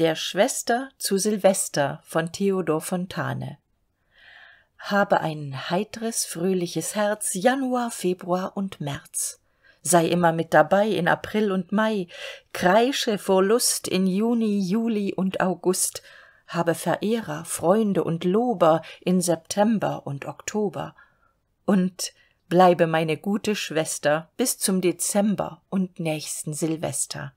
der schwester zu silvester von theodor fontane habe ein heitres fröhliches herz januar februar und märz sei immer mit dabei in april und mai kreische vor lust in juni juli und august habe verehrer freunde und lober in september und oktober und bleibe meine gute schwester bis zum dezember und nächsten silvester